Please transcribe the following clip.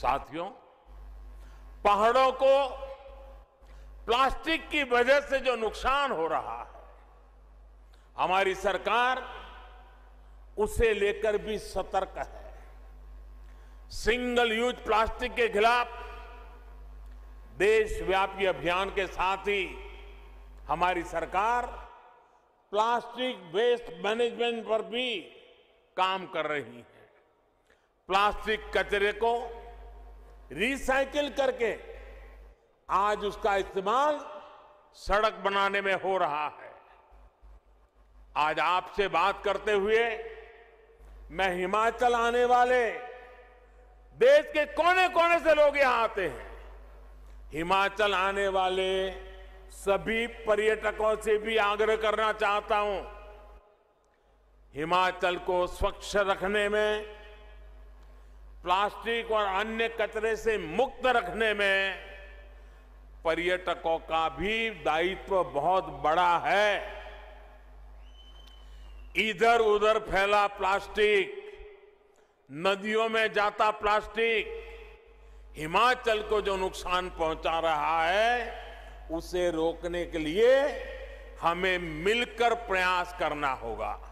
साथियों पहाड़ों को प्लास्टिक की वजह से जो नुकसान हो रहा है हमारी सरकार उसे लेकर भी सतर्क है सिंगल यूज प्लास्टिक के खिलाफ देशव्यापी अभियान के साथ ही हमारी सरकार प्लास्टिक वेस्ट मैनेजमेंट पर भी काम कर रही है प्लास्टिक कचरे को रिसाइकिल करके आज उसका इस्तेमाल सड़क बनाने में हो रहा है आज आपसे बात करते हुए मैं हिमाचल आने वाले देश के कोने कोने से लोग यहां आते हैं हिमाचल आने वाले सभी पर्यटकों से भी आग्रह करना चाहता हूं हिमाचल को स्वच्छ रखने में प्लास्टिक और अन्य कचरे से मुक्त रखने में पर्यटकों का भी दायित्व बहुत बड़ा है इधर उधर फैला प्लास्टिक नदियों में जाता प्लास्टिक हिमाचल को जो नुकसान पहुंचा रहा है उसे रोकने के लिए हमें मिलकर प्रयास करना होगा